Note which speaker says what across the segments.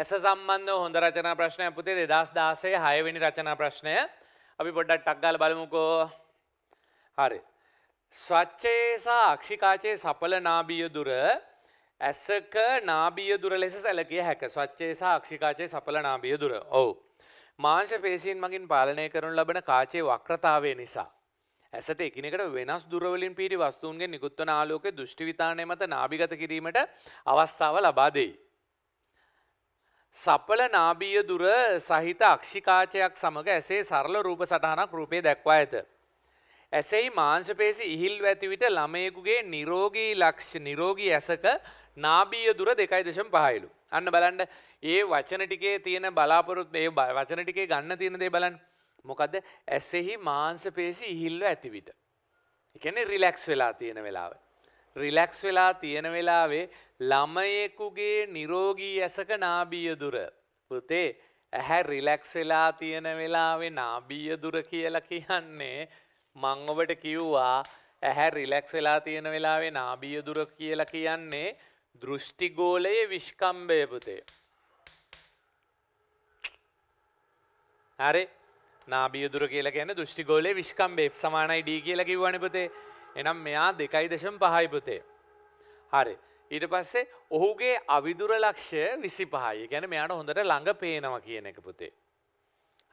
Speaker 1: ඇස සම්බන්ධ හොඳ රචනා ප්‍රශ්නය පුතේ දෙදස් දාසේ හයවෙනි රචනා ප්‍රශ්නය අපි පොඩ්ඩක් ටක්ගාල බලමුකෝ හරි. ස්වච්චයේ සහ අක්ෂිකාචයේ සපල නාබිය දුර ඇසක නාබිය දුර ලෙස සැලකිය හැක ස්වච්චයේ සහ අක්ෂිකාචයේ සපල නාබිය දුර ඔවු. මාංශ පේශීන් මගින් පාලනය කරනු ලබන කාචයේ වක්‍රතාවය නිසා. ඇසට එකනකට වෙනස් දුරවලින් පිරි වස්තුූන්ගේ නිකුත්ව නාලෝක දෘෂ්ටිවිතානය මත නාභිගත කිරීමට අවස්ථාව ලබාදෙයි. සපල නාබීය දුර සහිත අක්ෂිකාචයක් සමඟ ඇසේ සරල රූප සටහනක් රූපේ දැක්වා ඇත. ඇසෙයි මාංශපේශි ඉහිල් වැති විට ළමයෙකුගේ නිරෝගී ලක්ෂ නිරෝගී ඇසක නාබීය දුර 2.5යිලු. අන්න බලන්න ඒ වචන ටිකේ තියෙන බලාපොරොත්තු ඒ වචන ටිකේ ගන්න තියෙන දේ බලන්න. මොකද ඇසෙහි මාංශපේශි ඉහිල්ව ඇති විට. ඒ කියන්නේ රිලැක්ස් වෙලා තියෙන වෙලාවේ රිලැක්ස් වෙලා තියෙන වෙලාවේ ළමයෙකුගේ නිරෝගී ඇසක නාබිය දුර. පුතේ ඇහැ රිලැක්ස් වෙලා තියෙන වෙලාවේ නාබිය දුර කියලා කියන්නේ මං ඔබට කිව්වා ඇහැ රිලැක්ස් වෙලා තියෙන වෙලාවේ නාබිය දුර කියලා කියන්නේ දෘෂ්ටිගෝලයේ විශ්කම්භය පුතේ. හරි නාබිය දුර කියලා කියන්නේ දෘෂ්ටිගෝලයේ විශ්කම්භය සමානයි D කියලා කිව්වනේ පුතේ. එනම් මෙයා දෙකයි දශම් පහයිපතේ. හරි. ඊට පස්සේ ඔහුගේ අවිදුර ලක්ෂය විසි පහයි ගැන මෙයාට හොඳට ළඟ පේනවා කියන එක පුතේ.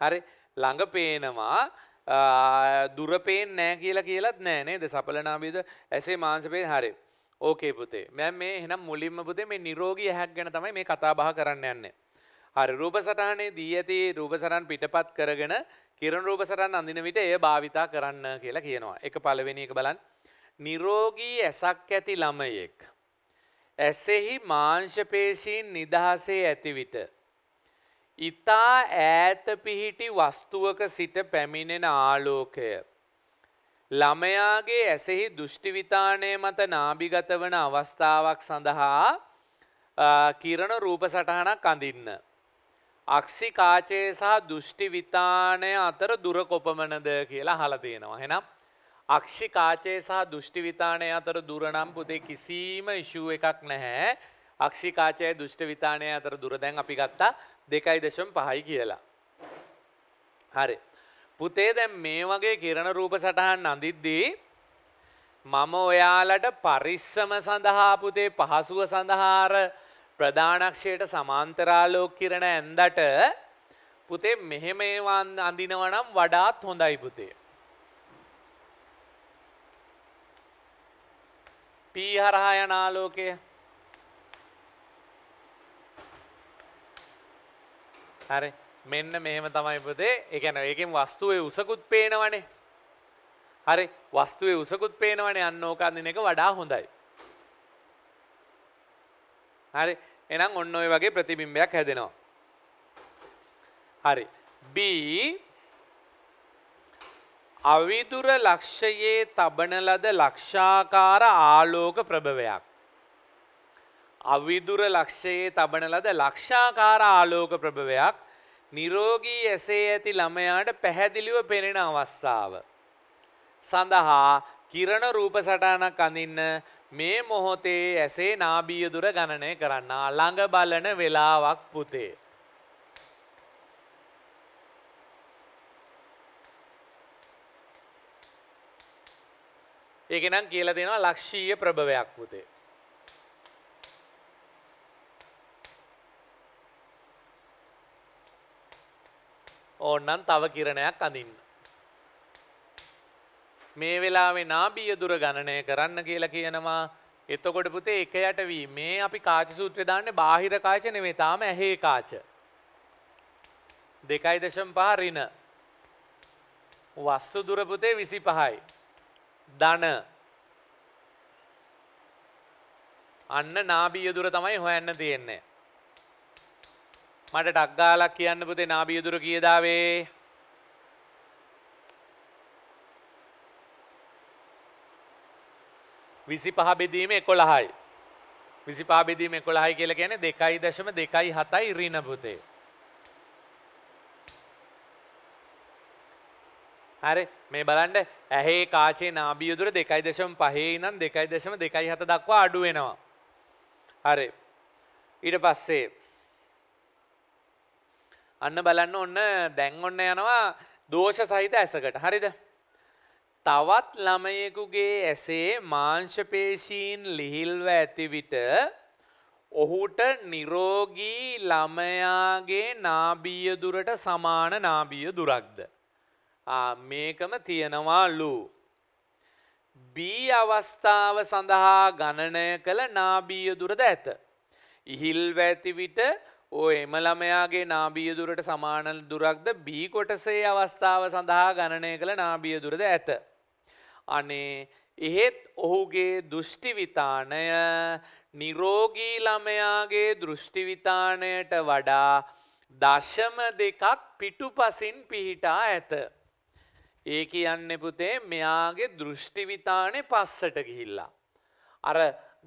Speaker 1: හරි ළඟ පේනවා දුරපේෙන් නෑ කියලා කියලත් නෑනේ ද සපලනාබීද ඇසේ මාංසපේ හරි ඕකේ පුතේ මෙ මේ එනම් මුලින්ම පුතේ මේ නිරෝගී හැක් ගැන තමයි මේ කතා බහ කරන්න යන්න. හරි රූප සටහනේ දී ඇති රූපසරන් පිටපත් කරගෙන කිරණ රූපසරන් අඳින විට එය භාවිතා කරන්න කියලා කියනවා එක පලවෙෙන එක බලන්න නිරෝගී ඇසක් ඇති ළමයෙක්. ඇසෙහි මාංශපේශීන් නිදහසේ ඇති විට. ඊතා ඈත පිහිටි වස්තුවක සිට පැමිණෙන ආලෝකය. ළමයාගේ ඇසෙහි දෘෂ්ටිවිතාණය මත නාභිගත වන අවස්ථාවක් සඳහා කිරණ රූප සටහනක් අඳින්න. අක්ෂි කාචයේ සහ දෘෂ්ටිවිතාණය අතර දුර කොපමණද කියලා අහලා තියෙනවා. එහෙනම් අක්ෂි කාචය සහ දෘෂ්ටිවිතානය අතර දුරනම් පුතේ කිසිීම ඉශූ එකක් නැහැ. අක්ෂි කාචය දෘෂ්ටිවිතානය අතර දුරදැන් අපි ගත්තා දෙකයි දශම් පහයි කියලා. හරි. පුතේ දැම් මේ වගේ කිරණ රූප සටහන් අඳිද්දී. මම ඔයාලට පරිස්සම සඳහාපුතේ පහසුව සඳහාර ප්‍රධානක්ෂයට සමාන්තරාලෝක කිරණ ඇන්දට පුතේ මෙහෙම ඒවාන් අඳිනවනම් වඩාත් හොඳයි පුතේ. P හරහා යන ආලෝකය හරි මෙන්න මෙහෙම තමයි පුතේ ඒ කියන්නේ ඒකෙන් වස්තුවේ උසකුත් පේනවනේ හරි වස්තුවේ උසකුත් පේනවනේ අන්න ඕක අඳින එක වඩා හොඳයි හරි එහෙනම් ඔන්න ඔය වගේ ප්‍රතිබිම්බයක් හැදෙනවා හරි B අවිදුර ලක්ෂයේ තබන ලද ලක්ෂාකාර ආලෝක ප්‍රභවයක්. අවිදුර ලක්ෂයේ තබන ලද ලක්ෂාකාර ආලෝක ප්‍රභවයක් නිරෝගී ඇසේ ඇති ළමයාට පැහැදිලිව පෙනෙන අවස්ථාව. සඳහා කිරණ රූප සටහනක් අඳින්න මේ මොහොතේ ඇසේ නාබීය දුර ගණනය කරන්න ළඟ බලන වෙලාවක් පුතේ. ඒක නම් කියලා දෙනවා ලක්ෂීය ප්‍රභවයක් පුතේ. ඕන්නම් තව කිරණයක් අඳින්න. මේ වෙලාවේ නාභීය දුර ගණනය කරන්න කියලා කියනවා. එතකොට පුතේ එක යටවී මේ අපි කාච සූත්‍රය දාන්නේ බාහිර කාච නෙමෙයි තාම ඇහි කාච. දෙකයි දශම් පහ ඍණ. වස්තු දුර පුතේ 25යි. ධන අන්න නාභිය දුර තමයි හොයන්න තියෙන්නේ. මට ටක් ගාලා කියන්න පුතේ නාභිය දුර කීයද ආවේ? විසි පහ බෙදීම එකොළහයි. විසි පා බෙදීම එකොළහයි කියල කියන දෙකයි දශම දෙකයි හතයි රීණපුතේ. හරි මේ බලන්න ඇහේ කාචේ නාබියදුර දෙකයි දශම පහේ නම් දෙකයි දශම දෙකයි හත දක්වා අඩුවෙනවා. හරි. ඊට පස්සේ. අන්න බලන්න ඔන්න දැන් ඔන්න යනවා දෝෂ සහිත ඇසකට හරිද. තවත් ළමයෙකුගේ ඇසේ මාංශපේශීන් ලිහිල්ව ඇති විට ඔහුට නිරෝගී ළමයාගේ නාබීය දුරට සමාන නාබීය දුරක්ද. මේකම තියෙනවාලු. බී අවස්ථාව සඳහා ගණනය කළ නාබීය දුරද ඇත. ඉහිල් වැති විට ඕ එම ළමයාගේ නාබීය දුරට සමාන දුරක්ද බී කොටසේ අවස්ථාව සඳහා ගණනය කළ නාබිය දුරද ඇත. අනේ එහෙත් ඔහුගේ දෘෂ්ටිවිතානය නිරෝගී ළමයාගේ දෘෂ්ටිවිතානයට වඩා දශම දෙකක් පිටුපසින් පිහිටා ඇත. ඒ කියන්නේ පුතේ මෙයාගේ දෘෂ්ටි විතානේ පස්සට ගිහිල්ලා. අර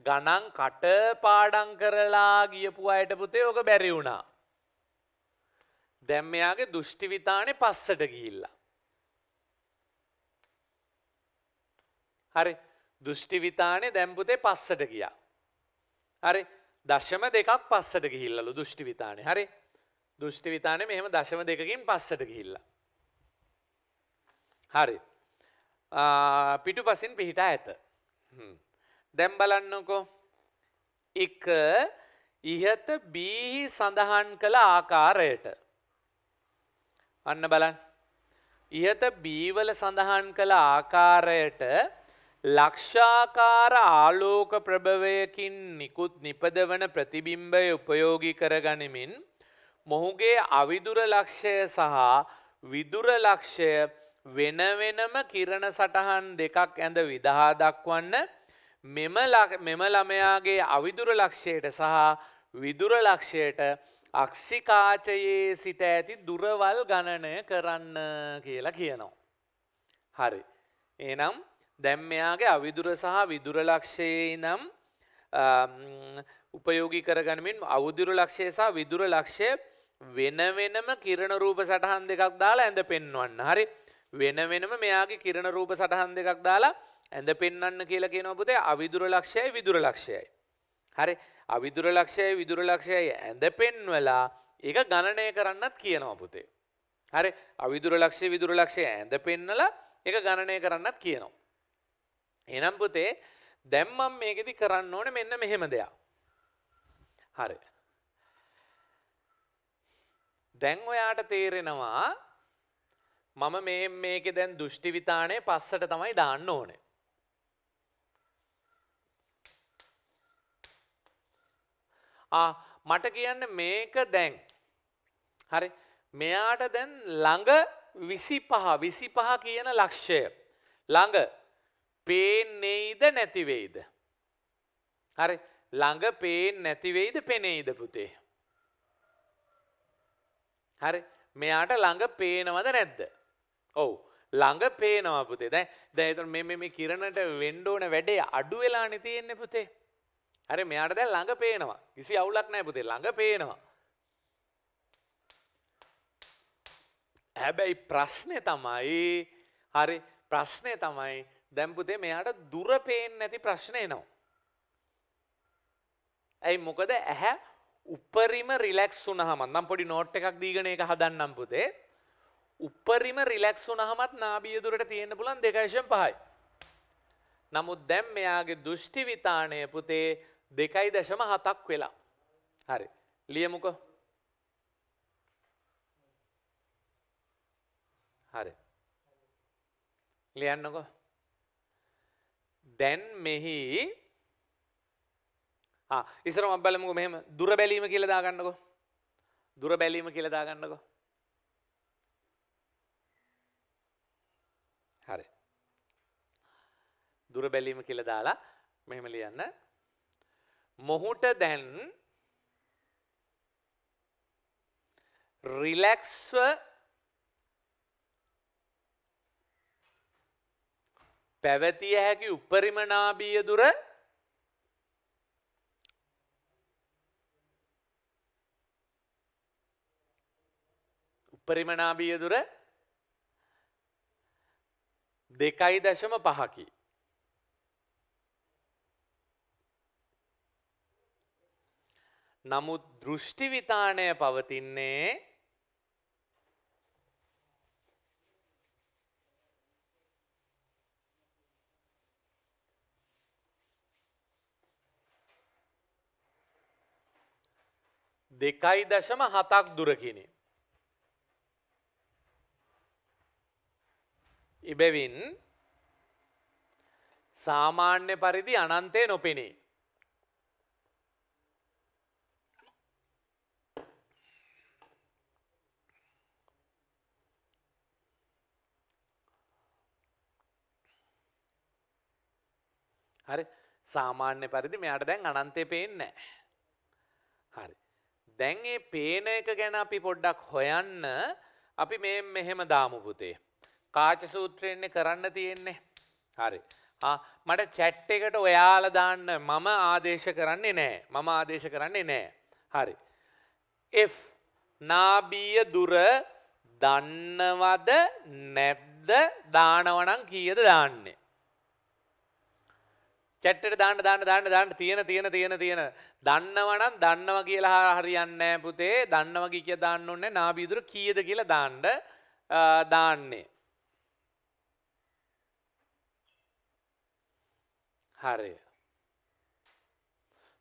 Speaker 1: ගණන් කට පාඩම් කරලා ගියපු අයට පුතේ ඕක බැරි වුණා. දැන් මෙයාගේ දෘෂ්ටි විතානේ පස්සට ගිහිල්ලා. හරි දෘෂ්ටි විතානේ දැන් පුතේ පස්සට ගියා. හරි දශම දෙකක් පස්සට ගිහිල්ලලු දෘෂ්ටි විතානේ. හරි දෘෂ්ටි විතානේ මෙහෙම දශම දෙකකින් පස්සට ගිහිල්ලා. හරි. පිටු පසින් පිහිටා ඇත. දැම් බලන්නකෝ. එක ඉහත බීහි සඳහන් කළ ආකාරයට. අන්න බලන්. ඉහත බීවල සඳහන් කළ ආකාරයට ලක්ෂාකාර ආලෝක ප්‍රභවයකින් නිකුත් නිපදවන ප්‍රතිබිම්බය උපයෝගි කරගනිමින් මොහුගේ අවිදුර ලක්ෂය සහ විදුර ලක්ෂය වෙන වෙනම කිරණ සටහන් දෙකක් ඇඳ විදහා දක්වන්න මෙම මෙම ළමයාගේ අවිදුර ලක්ෂයට සහ විදුර ලක්ෂයට අක්ෂිකාචයේ සිට ඇති දුරවල් ගණනය කරන්න කියලා කියනවා. හරි. එනම් දැම් මෙයාගේ අවිදුර සහ විදුර ලක්ෂයේ නම් උපයෝගී කරගනමින් අවුදුර ලක්ෂය සහ විදුර ලක්ෂය වෙන වෙනම කිරණ රූප සටහන් දෙකක් දාලා ඇඳ පෙන්වන්න. හරි. වෙන වෙනම මෙයාගේ කිරණ රූප සටහන් දෙකක් දාලා ඇඳ පෙන්වන්න කියලා කියනවා පුතේ අවිදුර ලක්ෂයයි විදුර ලක්ෂයයි. හරි අවිදුර ලක්ෂයයි විදුර ලක්ෂයයි ඇඳ පෙන්වලා ඒක ගණනය කරන්නත් කියනවා පුතේ. හරි අවිදුර ලක්ෂය විදුර ලක්ෂය ඇඳ පෙන්නලා ඒක ගණනය කරන්නත් කියනවා. එහෙනම් පුතේ දැන් මම මේකෙදි කරන්න ඕනේ මෙන්න මෙහෙම දෙයක්. හරි. දැන් ඔයාට තේරෙනවා මම මේ මේකේ දැන් දෘෂ්ටි විතාණය පස්සට තමයි දාන්න ඕනේ. ආ මට කියන්න මේක දැන් හරි මෙයාට දැන් ළඟ 25 25 කියන ලක්ෂය ළඟ පේන්නේයිද නැති වෙයිද හරි ළඟ පේන්නේ නැති වෙයිද පෙනේයිද පුතේ හරි මෙයාට ළඟ පේනවද නැද්ද ඔව් ළඟ පේනවා පුතේ දැන් දැන් එතන මේ මේ මේ කිරණට වෙන්න ඕන වැඩේ අඩු වෙලානේ තියෙන්නේ පුතේ හරි මෙයාට දැන් ළඟ පේනවා කිසි අවුලක් නැහැ පුතේ ළඟ පේනවා හැබැයි ප්‍රශ්නේ තමයි හරි ප්‍රශ්නේ තමයි දැන් පුතේ මෙයාට දුර පේන්නේ නැති ප්‍රශ්න එනවා ඇයි මොකද ඇහැ උපරිම රිලැක්ස් වුණහම නම් පොඩි නෝට් එකක් දීගෙන ඒක හදන්නම් පුතේ උපරිම රිලැක්ස් වුණහමත් නාභිය දුරට තියෙන්න පුළුවන් 2.5යි. නමුත් දැන් මෙයාගේ දෘෂ්ටි විතාණය පුතේ 2.7ක් වෙලා. හරි. ලියමුකෝ. හරි. ලියන්නකෝ. දැන් මෙහි ආ ඉස්සර මම බලමුකෝ මෙහෙම දුර බැලීම කියලා දාගන්නකෝ. දුර බැලීම කියලා දාගන්නකෝ. හරි. දුර බැලීම කියලා දාලා මෙහෙම ලියන්න. මොහුට දැන් රිලැක්ස්ව පැවතිය හැකි උපරිම නාභීය දුර උපරිම නාභීය දුර 0.5 දෙකයි දශම පහකි. නමුත් දෘෂ්ටි විතානය පවතින්නේ දෙකයි දශම හතක් දුරකිනේ. එබැවින් සාමාන්‍ය පරිදි අනන්තය නොපෙනේ. හරි සාමාන්‍ය පරිදි මෙයාට දැන් අනන්තය පේන්නේ හරි. දැන් ඒ පේන එක ගැන අපි පොඩ්ඩක් හොයන්න අපි මේ මෙහෙම දාමු පුතේ. කාච සූත්‍රයෙන්නේ කරන්න තියෙන්නේ. හරි. මට චැට් එකට ඔයාලා දාන්න මම ආදේශ කරන්නේ නෑ. මම ආදේශ කරන්නේ නෑ. හරි. F නාබීය දුර දන්නවද නැද්ද දානවනම් කීයද දාන්නේ? චැට්ටට දාන්න දාන්න දාන්න දාන්න තියෙන තියෙන තියෙන තියෙන දන්නවනම් දන්නවා කියලා හරියන්නේ නැහැ පුතේ දන්නවා කිය දාන්න ඕනේ නාබීදුර කීයද කියලා දාන්න දාන්නේ හරය.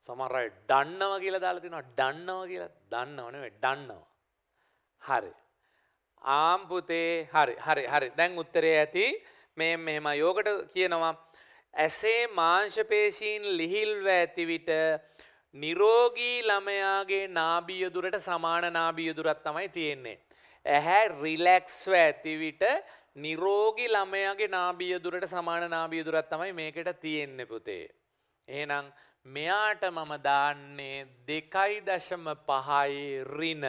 Speaker 1: සමරයි ඩන්නව කියලා දාලා තිනවා ඩන්නව කියලා දන්නව නෙවෙයි ඩන්නව. හරි. ආම් පුතේ හරි හරි හරි දැන් උත්තරේ ඇති මේ මෙහෙම යෝගට කියනවා ඇසේ මාංශ පේශීන් ලිහිල්ව ඇති විට නිරෝගී ළමයාගේ නාභිය දුරට සමාන නාභිය දුරක් තමයි තියෙන්නේ. ඇහැ රිලැක්ස්ව ඇති විට නිරෝගී ළමයාගේ නාභිය දුරට සමාන නාභිය දුරක් තමයි මේකට තියෙන්නේ පුතේ. එහෙනම් මෙයාට මම දාන්නේ 2.5යි ඍණ.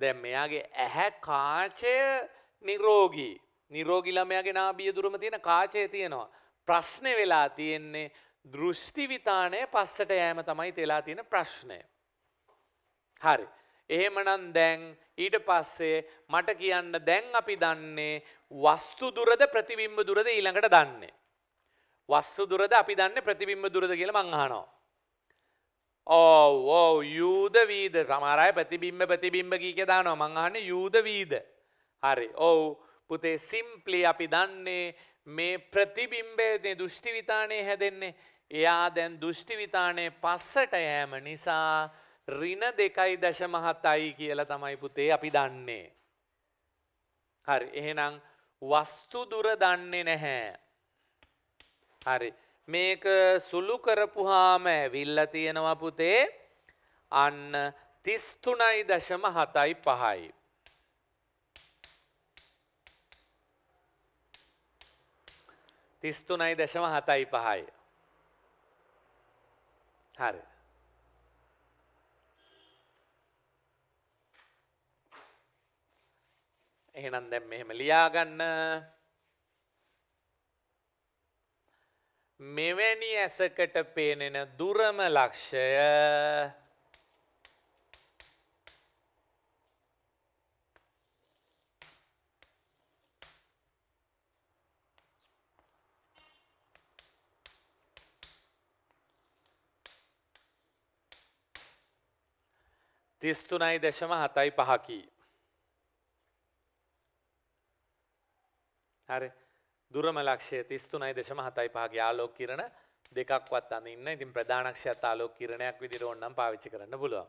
Speaker 1: දැන් මෙයාගේ ඇහැ කාචය නිරෝගී. නිරෝගී ළමයාගේ නාභිය දුරම තියෙන කාචය තියෙනවා. ප්‍රශ්නේ වෙලා තියෙන්නේ දෘෂ්ටි විතාණය පස්සට යෑම තමයි තෙලා තියෙන ප්‍රශ්නය. හරි. එහෙමනම් දැන් ඊට පස්සේ මට කියන්න දැන් අපි දන්නේ වස්තු දුරද ප්‍රතිබිම්බ දුරද ඊළඟට දන්නේ. වස්තු දුරද අපි දන්නේ ප්‍රතිබිම්බ දුරද කියලා මං අහනවා. ඕ ඕ යූද වීද සමහර අය ප්‍රතිබිම්බ ප්‍රතිබිම්බ කී කියලා දානවා මං අහන්නේ යූද වීද. හරි. ඔව් පුතේ සිම්ප්ලි අපි දන්නේ මේ ප්‍රතිබිම්බයනේ දෘෂ්ටි විතානේ හැදෙන්නේ. එයා දැන් දෘෂ්ටි විතානේ පස්සට යෑම නිසා ඍණ දෙකයි දශම හතයි කියලා තමයි පුතේ අපි දන්නේ. හරි එහෙනම් වස්තු දුර දන්නේ නැහැ. හරි මේක සුළු කරපුහාම ඇවිල්ලා තියෙනවා පුතේ අන්න 33.75යි. තිස්තුනයි දශම හතයි පහයි. හරි. එහෙනම් දැන් මෙහෙම ලියාගන්න. මෙවැනි ඇසකට පේනෙන දුරම ලක්ෂය තිස්තුනයි දශම හතයි පහකි. හරි දුරම ලක්ෂය තිස්තුනයි දශම හතයි පහගේ ආලෝක කිරණ දෙකක්වත් අඳන්න ඉතින් ප්‍රධානක්ෂයත් ආලෝක කිරණයක් විදිහට ඕනනම් පාවිච්චි කරන්න පුළුවන්.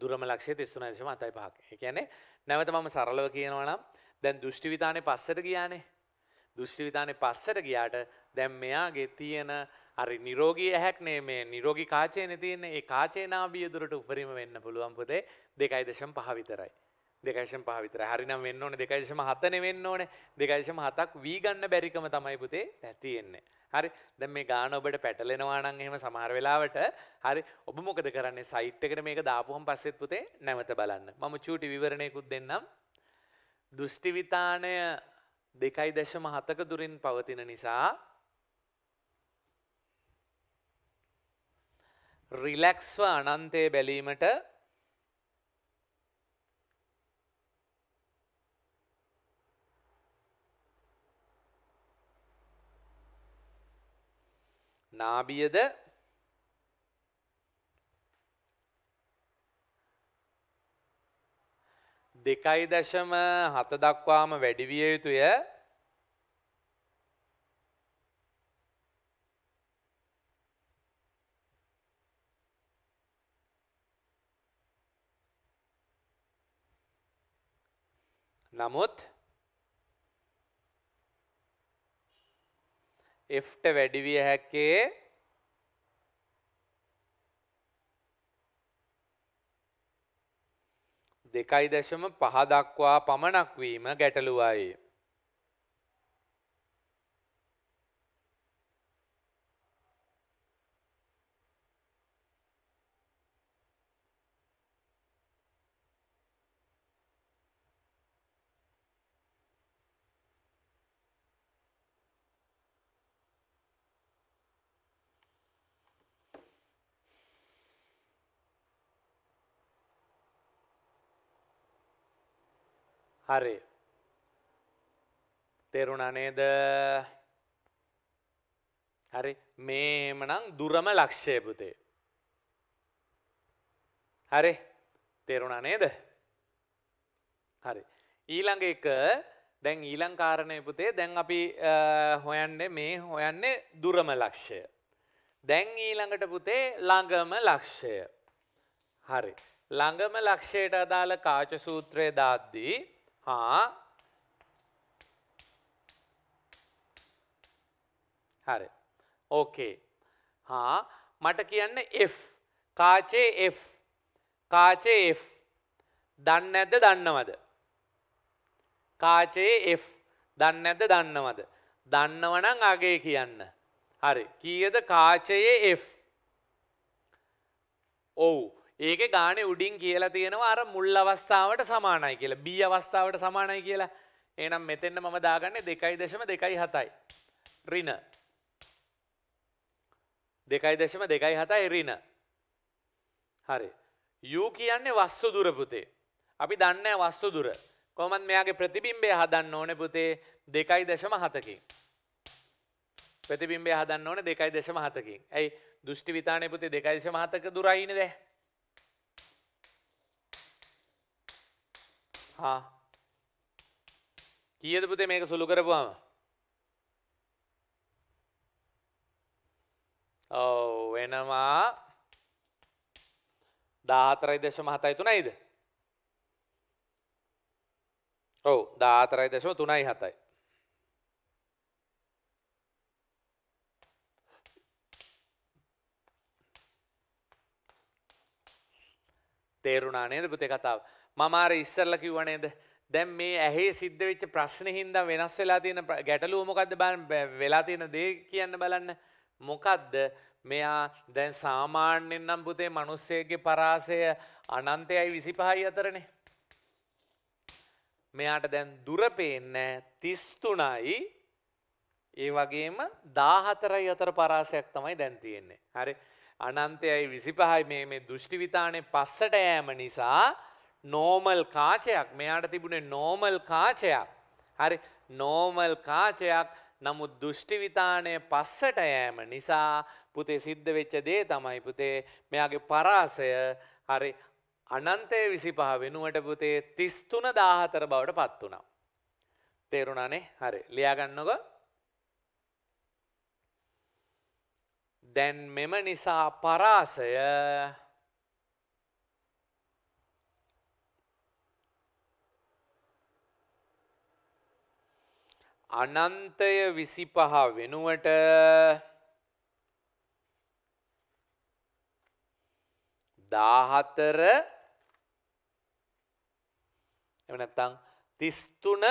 Speaker 1: දුරම ලක්ෂය තිස්තුනයි දශම හතයි පහක. ඒ කියන්නේ නැවත මම සරලව කියනවා නම් දැන් දෘෂ්ටි විතානේ පස්සට ගියානේ. දෘෂ්ටි විතානේ පස්සට ගියාට දැන් මෙයාගේ තියෙන හරි නිරෝගී ඇහැක් නේ මේ නිරෝගී කාචයනේ තියෙන්නේ. ඒ කාචේ නාභිය දුරට උපරිම වෙන්න පුළුවන් පුතේ 2.5 විතරයි. දෙකයිශම් පහ විතර හරිනම් වෙන්න ඕන දෙකයිශම හතන වෙන්න ඕන දෙකයිශම හතක් වී ගන්න බැරිකම තමයි පුතේ ඇතියෙන්නේ. හරි දැන් මේ ගාන ඔබට පැටලෙනවා නම් එහෙම සමහර වෙලාවට හරි ඔබ මොකද කරන්නේ සයිට් එකට මේක දාපුවම පස්සෙත් පුතේ නැවත බලන්න. මම චූටි විවරණයකුත් දෙන්නම්. දෘෂ්ටි විතාණය 2.7ක දුරින් පවතින නිසා රිලැක්ස්ව අනන්තය බැලීමට නාභියද දෙකයි දශම හත දක්වාම වැඩිවිය යුතුය නමුත් Fට වැඩිවිය හැක්කේ දෙකයි දශම පහ දක්වා පමණක් වීම ගැටලුවයි. හරි. තේරුණා නේද? හරි මේමනම් දුරම ලක්ෂය පුතේ. හරි තේරුණා නේද? හරි. ඊළඟ එක දැන් ඊළඟ කාරණේ පුතේ දැන් අපි හොයන්නේ මේ හොයන්නේ දුරම ලක්ෂය. දැන් ඊළඟට පුතේ ළඟම ලක්ෂය. හරි. ළඟම ලක්ෂයට අදාළ කාච සූත්‍රය දාද්දී හරි ඕකේ හා මට කියන්න F කාචේ F කාචේ F දන්න ඇද දන්නවද කාචේ F දන්න ඇද දන්නවද දන්නවනං අගේ කියන්න හරි කීයද කාචයේ F ඔවු ඒක ගානෙ උඩින් කියලා තියෙනවා අර මුල් අවස්ථාවට සමානයි කියලා. B අවස්ථාවට සමානයි කියලා. එහෙනම් මෙතෙන්න මම දාගන්නේ 2.2.7යි. ඍණ 2.2.7යි ඍණ. හරි. U කියන්නේ වස්තු දුර පුතේ. අපි දන්නේ වස්තු දුර. කොහොමද මෙයාගේ ප්‍රතිබිම්බය හදන්න ඕනේ පුතේ 2.7කින්. ප්‍රතිබිම්බය හදන්න ඕනේ 2.7කින්. ඇයි දෘෂ්ටි විතානේ පුතේ 2.7ක දුරයිනේ දැන්. හා කීයද පුතේ මේක සුළු කරපුවාම? ඔව් වෙනවා 14.73යිද? ඔව් 14.37යි. තේරුණා නේද පුතේ කතාව? මමාර ඉස්සරල කිව්ව නේද දැන් මේ ඇහේ සිද්ධ වෙච්ච ප්‍රශ්න හින්දා වෙනස් වෙලා තියෙන ගැටලුව මොකද්ද බලන්න වෙලා තියෙන දේ කියන්න බලන්න මොකද්ද මෙයා දැන් සාමාන්‍යයෙන් නම් පුතේ මිනිස්සෙගේ පරාසය අනන්තයයි 25යි අතරනේ මෙයාට දැන් දුර පේන්නේ 33යි ඒ වගේම 14යි අතර පරාසයක් තමයි දැන් තියෙන්නේ හරි අනන්තයයි 25යි මේ මේ දෘෂ්ටි විතානේ පස්සට යෑම නිසා නෝමල් කාචයක් මෙයාට තිබුණේ නෝමල් කාචයක් හරි නෝමල් කාචයක් නමුත් දෘෂ්ටිවිතානය පස්සට යෑම නිසා පුතේ සිද්ධ වෙච්ච දේ තමයි පුතේ මෙයාගේ පරාසය හරි අනන්තය විසිපහ වෙනුවට පුතේ තිස්තුන දාහතර බවට පත් වුණා. තේරුණානේ හරි ලියාගන්නක දැන් මෙම නිසා පරාසය අනන්තය විසිපහ වෙනුවට දාහතර එමනැත්තං තිස්තුන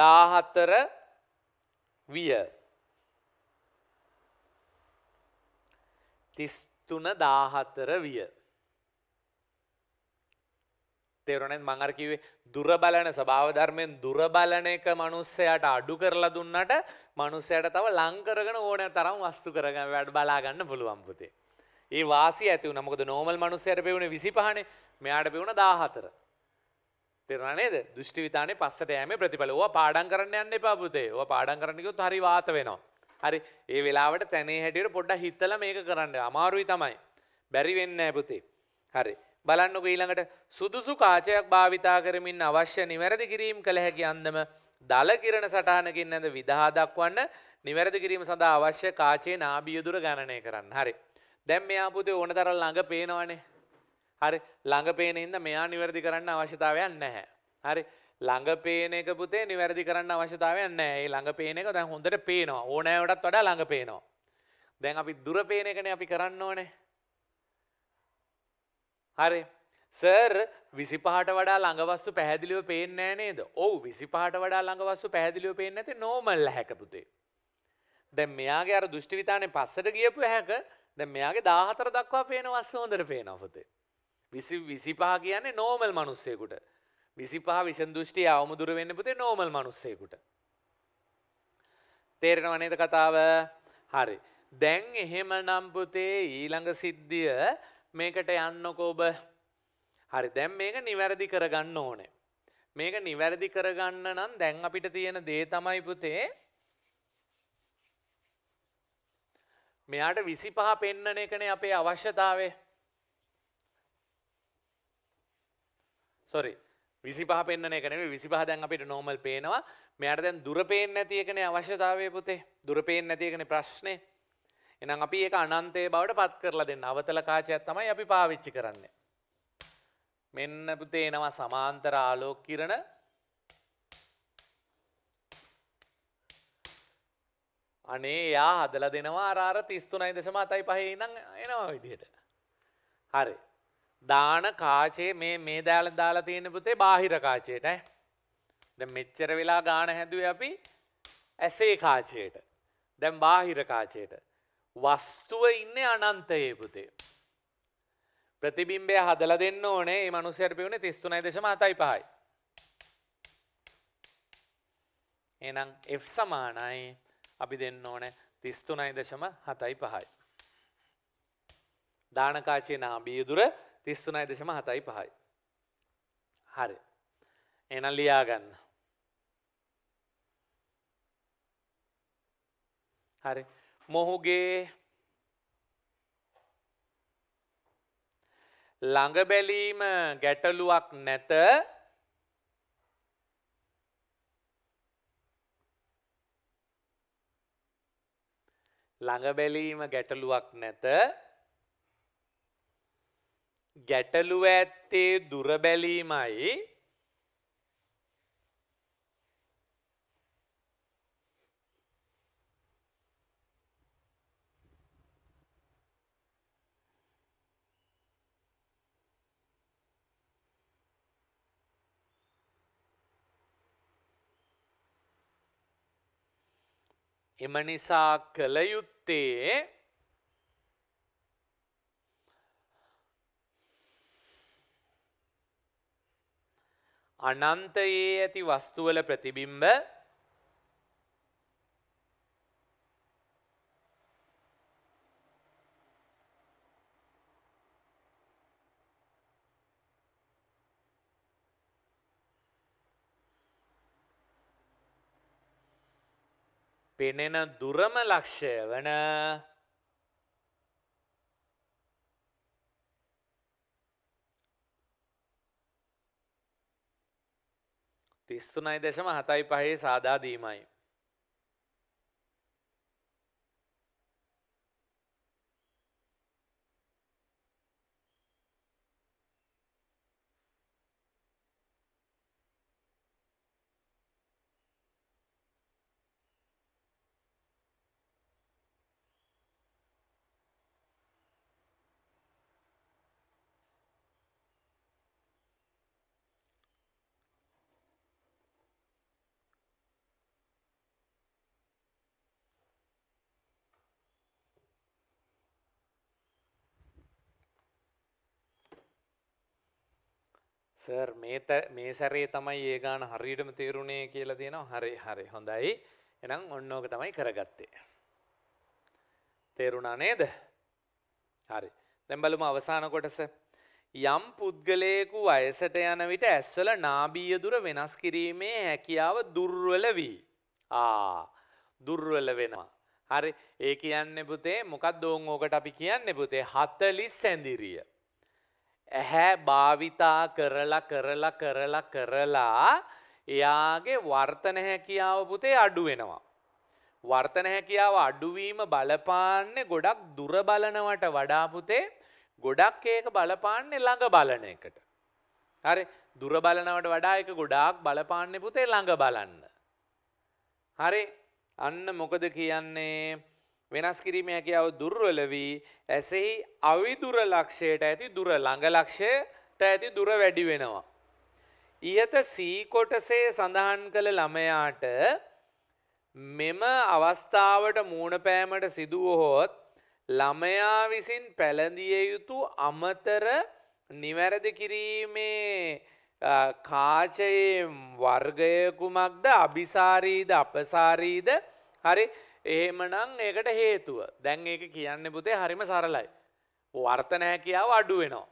Speaker 1: දාහතර විය තිස්තුන දාහතර විය තේරුණනත් මංගරකිවේ දුරබලන සභාවධර්මයෙන් දුරබලන එක මනුස්සයට අඩු කරලා දුන්නට මනුස්සයට තව ලංකරගෙන ඕන තරම් වස්තු කරගන්න වැඩ බලාගන්න පුළුවන් පුතේ. ඒ වාසි ඇති වුණ මොකද නෝමල් මනුස්සයට පෙවුණ විසිපහනේ මෙයාට පෙවුණ දාහතර. තෙරණේද දෘෂ්ටි විතානේ පස්සට යෑමේ ප්‍රතිඵල. ඕවා පාඩම් කරන්න යන්න එපා පුතේ. ඕවා පාඩම් කරන්න ගියොත් හරි වාත වෙනවා. හරි ඒ වෙලාවට තැනේ හැටියට පොඩ්ඩක් හිතලා මේක කරන්න. අමාරුයි තමයි. බැරි වෙන්නේ නැහැ පුතේ. හරි බලන්නක ඊළඟට සුදුසු කාචයක් භාවිතා කරමින් අවශ්‍ය නිවැරදි කිරීම් කළ හැකි අන්දම දලකිරණ සටහනකින් ඇද විදහා දක්වන්න නිවැරදි කිරීම සඳහා අවශ්‍ය කාචේ නාබියදුර ගණනය කරන්න හරි. දැම් මෙයා පුතේ ඕන තර ළඟ පේනවනේ. හරි ළඟ පේනෙන්ද මෙයා නිවැරදි කරන්න අවශ්‍යතාවයක් නැහැ. හරි ළඟ පේන එක පුතේ නිවැරදි කරන්න අවශ්‍යතාවයක් නැහැ. ඒ ළඟ පේන එක දැන් හොඳට පේනවා. ඕනෑවටත් වඩා ළඟ පේනවා. දැන් අපි දුර පේන එකනේ අපි කරන්න ඕනේ. හරි. සර් විසිපහට වඩා ළඟවස්තු පැහැදිලිව පේෙන්නෑ නේද ඔවු විසිපහට වඩා ළඟවස්තු පැදිලිව පේෙන් ඇති නෝමල් හැකපුතේ. දැ මෙයාගේ අර දෘෂ්ටිවිතානය පස්සට ගියපු හැක දැ මෙයාගේ දාහතර දක්වා පේන වස්ස හොඳර පේනොතේ. විසි විසිපහ කියන්නේ නෝමල් මනුස්සයකුට විසිපහ විසන් දෘෂ්ටි අවමුදුර වෙන්න පුතේ නෝමල් මනුස්සයකුට. තේරෙන වනේද කතාව හරි. දැන් එහෙම නම්පුතේ ඊළඟ සිද්ධිය මේකට යන්නකෝබ හරි දැම් මේක නිවැරදි කරගන්න ඕනේ. මේක නිවැරදි කරගන්න නම් දැන් අපිට තියෙන දේ තමයි පුතේ මෙයාට විසි පහ පෙන්නන එකනේ අපේ අවශ්‍යතාවේ සොරි විසි පහ පෙන්න්න එකනේ විසි පහ දැන් අපිට නෝමල් පේනවා මෙයාට දැන් දුරපයෙන් නැතියකනේ අවශ්‍යතාවය පුතේ දුරපයෙන් නැතියකන ප්‍රශ්නය එනම් අපි ඒක අනන්තය බවට පත් කරලා දෙන්න අවතල කාචයක් තමයි අපි පාවිච්චි කරන්න. මෙන්න පුතේනවා සමාන්තර ආලෝක කිරණ අනේ යා හදලා දෙනවා අරාර 33 දශම 7.5 ඉඳන් එනවා විදිහට. හරි. දාන කාචේ මේ මේ දාලා දාලා තියෙන පුතේ බාහිර කාචේට ඈ. දැන් මෙච්චර වෙලා ගාන හැදුවේ අපි ඇසේ කාචේට. දැන් බාහිර කාචේට. වස්තුව ඉන්නේ අනන්තයේ පුතේ. ප්‍රතිබිම්බය හදලා දෙන්න ඕනේ. මේ මිනිහයාට පියුනේ 33.75යි. එහෙනම් F සමානයි අපි දෙන්න ඕනේ 33.75යි. දානකාචේ නාභිය දුර 33.75යි. හරි. එහෙනම් ලියා ගන්න. හරි. මොහුගේ ළඟ බැලීම ගැටලුවක් නැත ළඟ බැලීම ගැටලුවක් නැත ගැටලුව ඇත්තේ දුර බැලීමයි එම නිසා කළ යුත්තේ අනන්තයේ ඇති වස්තුවල ප්‍රතිබිම්බ පෙනෙන දුරම ලක්ෂය වන තිස්තුනයි දශම හතයි පහේ සාදාදීමයි. සර් මේ මේ සැරේ තමයි ඒ ගාන හරියටම තේරුණේ කියලා තියෙනවා. හරි හරි. හොඳයි. එහෙනම් ඔන්න ඕක තමයි කරගත්තේ. තේරුණා නේද? හරි. දැන් බලමු අවසාන කොටස. යම් පුද්ගලයෙකු වයසට යන විට ඇස්වල නාභීය දුර වෙනස් කිරීමේ හැකියාව දුර්වල වී. ආ දුර්වල වෙනවා. හරි. ඒ කියන්නේ පුතේ මොකක්ද ඕන් ඕකට අපි කියන්නේ පුතේ 40 ඇඳිරිය. ඇහැ භාවිතා කරලා කරලා කරලා කරලා එයාගේ වර්තන හැකියාව පුතේ අඩු වෙනවා. වර්තන හැකියාව අඩුවීම බලපාන්නේ ගොඩක් දුර බලනවට වඩා පුතේ ගොඩක් ඒක බලපාන්නේ ළඟ බලන එකට. හරි දුර බලනවට වඩා ඒක ගොඩාක් බලපාන්නේ පුතේ ළඟ බලන්න. හරි අන්න මොකද කියන්නේ වෙනස් කිරීමේ හැකියාව දුර්වල වී ඇසෙහි අවිදුර ලක්ෂයට ඇති දුර ළඟ ලක්ෂයට ඇති දුර වැඩි වෙනවා. ইহත සී කොටසේ සඳහන් කළ ළමයාට මෙම අවස්ථාවට මූණපෑමට සිදුවහොත් ළමයා විසින් පැළඳිය යුතු අමතර නිවැරදි කිරීමේ කාචයේ වර්ගය කුමක්ද අபிසාරීද අපසාරීද හරි එහෙමනම් ඒකට හේතුව. දැන් ඒක කියන්නේ පුතේ හරිම සරලයි. වර්තන හැකියාව අඩු වෙනවා.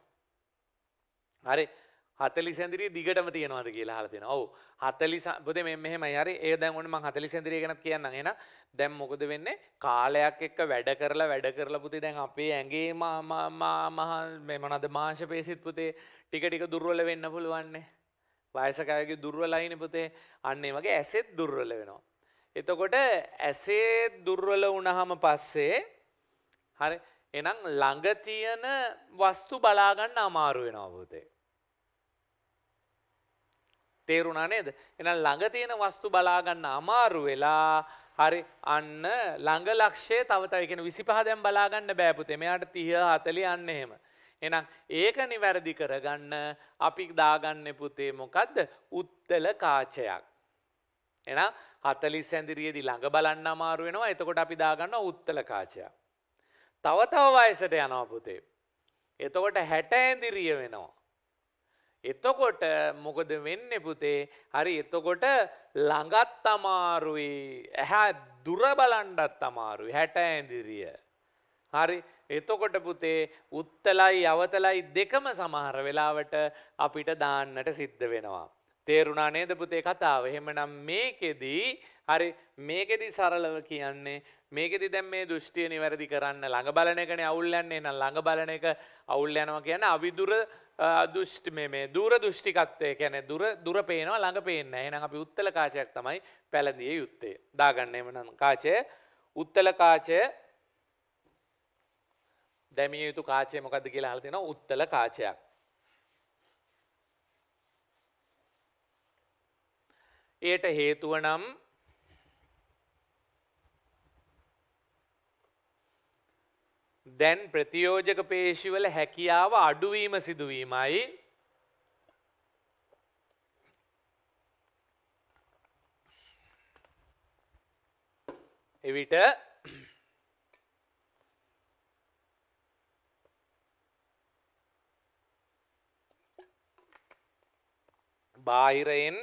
Speaker 1: හරි 40 සෙන්දරිය දිගටම තියනවාද කියලා අහලා තියෙනවා. ඔව් 40 පුතේ මේ මෙහෙමයි. හරි ඒ දැන් ඔන්න මම 40 සෙන්දරිය ගැනත් කියන්නම්. එහෙනම් දැන් මොකද වෙන්නේ? කාලයක් එක්ක වැඩ කරලා වැඩ කරලා පුතේ දැන් අපේ ඇඟේ මා මා මේ මොනවාද මාංශ පේශිත් පුතේ ටික ටික දුර්වල වෙන්න පුළුවන් නේ. වයසක අයගේ දුර්වලයිනේ පුතේ. අන්න ඒ වගේ ඇසෙත් දුර්වල වෙනවා. එතකොට ඇසේ දුර්වල වුණහම පස්සේ හරි එනම් ළඟ තියෙන වස්තු බලාගන්න අමාරු වෙනවා පුතේ. තේරුණා නේද? එහෙනම් ළඟ තියෙන වස්තු බලාගන්න අමාරු වෙලා හරි අන්න ළඟ ලක්ෂයේ තව තව කියන 25 දැන් බලාගන්න බෑ පුතේ. මෙයාට 30 40 අන්න එහෙම. එහෙනම් ඒක નિවැරදි කරගන්න අපි දාගන්නේ පුතේ මොකද්ද? උත්තල කාචයක්. එනම් 40 ඇඳිරියේදී ළඟ බලන්න අමාරු වෙනවා. එතකොට අපි දාගන්නවා උත්තල කාචයා. තව තව වයසට යනවා පුතේ. එතකොට 60 ඇඳිරිය වෙනවා. එතකොට මොකද වෙන්නේ පුතේ? හරි එතකොට ළඟත් අමාරුයි. ඇහැ දුර බලන්නත් අමාරුයි. 60 ඇඳිරිය. හරි එතකොට පුතේ උත්තලයි අවතලයි දෙකම සමහර වෙලාවට අපිට දාන්නට සිද්ධ වෙනවා. තේරුණා නේද පුතේ කතාව. එහෙමනම් මේකෙදී හරි මේකෙදි සරලව කියන්නේ මේකෙදි දැන් මේ දෘෂ්ටිය නිවැරදි කරන්න ළඟ බලන එකනේ අවුල් යන්නේ නම් ළඟ බලන එක අවුල් යනවා කියන්නේ අවිදුර දෘෂ්ටි මේ මේ දුර දෘෂ්ටිකත්වය කියන්නේ දුර දුර පේනවා ළඟ පේන්නේ නැහැ. එහෙනම් අපි උත්තල කාචයක් තමයි පැලඳිය යුත්තේ. දාගන්න එමනම් කාචය උත්තල කාචය දැමිය යුතු කාචය මොකද්ද කියලා අහලා තියෙනවා උත්තල කාචයක්. එයට හේතුව නම් දැන් ප්‍රතියෝජක පේශිවල හැකියාව අඩුවීම සිදුවීමයි එවිට බාහිරයෙන්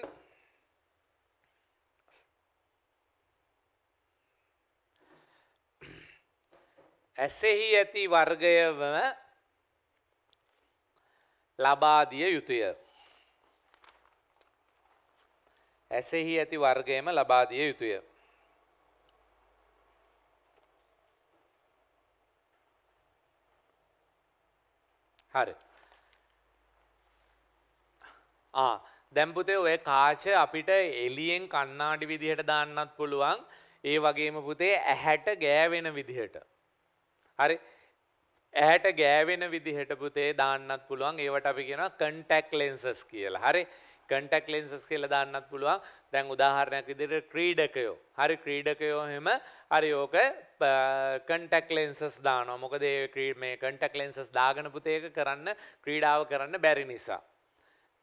Speaker 1: ඇසෙහි ඇති වර්ගයම ලබාදිය යුතුය. ඇසෙහි ඇති වර්ගයම ලබාදිය යුතුය. හරි. ආ දැම්පුතේ ඔය කාච අපිට එලියෙන් කන්නාඩි විදිහට දාන්නත් පුළුවන් ඒ වගේම පුතේ ඇහැට ගෑවෙන විදිහට හරි ඇහැට ගෑවෙන විදිහට පුතේ දාන්නත් පුළුවන් ඒවට අපි කියනවා කන්ටැක් ලෙන්සස් කියලා. හරි කන්ටැක් ලෙන්සස් කියලා දාන්නත් පුළුවන්. දැන් උදාහරණයක් විදිහට ක්‍රීඩකයෝ. හරි ක්‍රීඩකයෝ එහෙම හරි ඕක කන්ටැක් ලෙන්සස් දානවා. මොකද මේ කන්ටැක් ලෙන්සස් දාගෙන පුතේ කරන්න ක්‍රීඩාව කරන්න බැරි නිසා.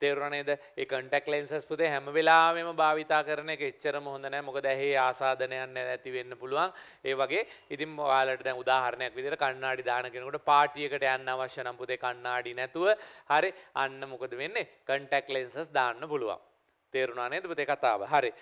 Speaker 1: තේරුණනේද ඒ කටක් ලෙන්සස් පුතේ හැම වෙලාවෙම භාවිතා කරන එක එච්චරම හොඳ නෑ මොකද ඇහි ආසාදනයන් ඇති වෙන්න පුළුවන් ඒ වගේ ඉතින් ඔයාලට දැන් උදාහරණයක් විදිහට කණ්ණාඩි දාන කෙනෙකුට පාටියකට යන්න අවශ්‍ය නම් පුතේ කණ්ණාඩි නැතුව හරි අන්න මොකද වෙන්නේ කන්ටැක්ට් ලෙන්සස් දාන්න පුළුවන් තේරුණා නේද පුතේ කතාව හරි